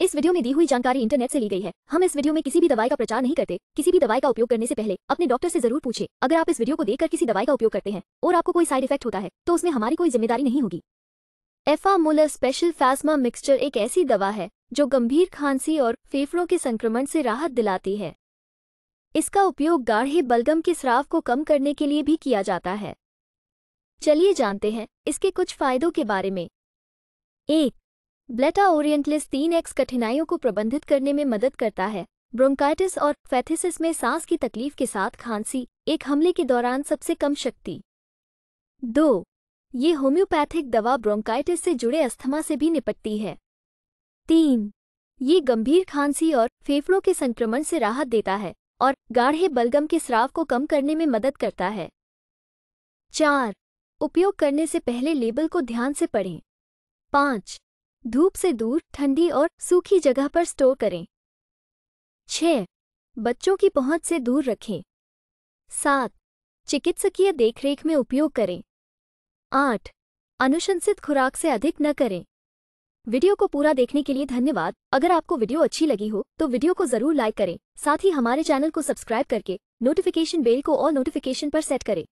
इस वीडियो में दी हुई जानकारी इंटरनेट से ली गई है हम इस वीडियो में किसी भी दवाई का प्रचार नहीं करते किसी भी दवाई का उपयोग करने से पहले अपने डॉक्टर से जरूर पूछे अगर आप इस वीडियो को देखकर किसी दवाई का उपयोग करते हैं और आपको कोई साइड इफेक्ट होता है तो उसमें हमारी कोई जिम्मेदारी नहीं होगी एफामोलर स्पेशल फैसमा मिक्सचर एक ऐसी दवा है जो गंभीर खांसी और फेफड़ों के संक्रमण से राहत दिलाती है इसका उपयोग गाढ़े बलगम के श्राव को कम करने के लिए भी किया जाता है चलिए जानते हैं इसके कुछ फायदों के बारे में एक ब्लेटा ओरिएंटलिस तीन एक्स कठिनाइयों को प्रबंधित करने में मदद करता है ब्रोंकाइटिस और फैथिसिस में सांस की तकलीफ के साथ खांसी एक हमले के दौरान सबसे कम शक्ति दो ये होम्योपैथिक दवा ब्रोंकाइटिस से जुड़े अस्थमा से भी निपटती है तीन ये गंभीर खांसी और फेफड़ों के संक्रमण से राहत देता है और गाढ़े बलगम के स्राव को कम करने में मदद करता है चार उपयोग करने से पहले लेबल को ध्यान से पढ़ें पाँच धूप से दूर ठंडी और सूखी जगह पर स्टोर करें छ बच्चों की पहुंच से दूर रखें सात चिकित्सकीय देखरेख में उपयोग करें आठ अनुशंसित खुराक से अधिक न करें वीडियो को पूरा देखने के लिए धन्यवाद अगर आपको वीडियो अच्छी लगी हो तो वीडियो को जरूर लाइक करें साथ ही हमारे चैनल को सब्सक्राइब करके नोटिफिकेशन बेल को और नोटिफिकेशन पर सेट करें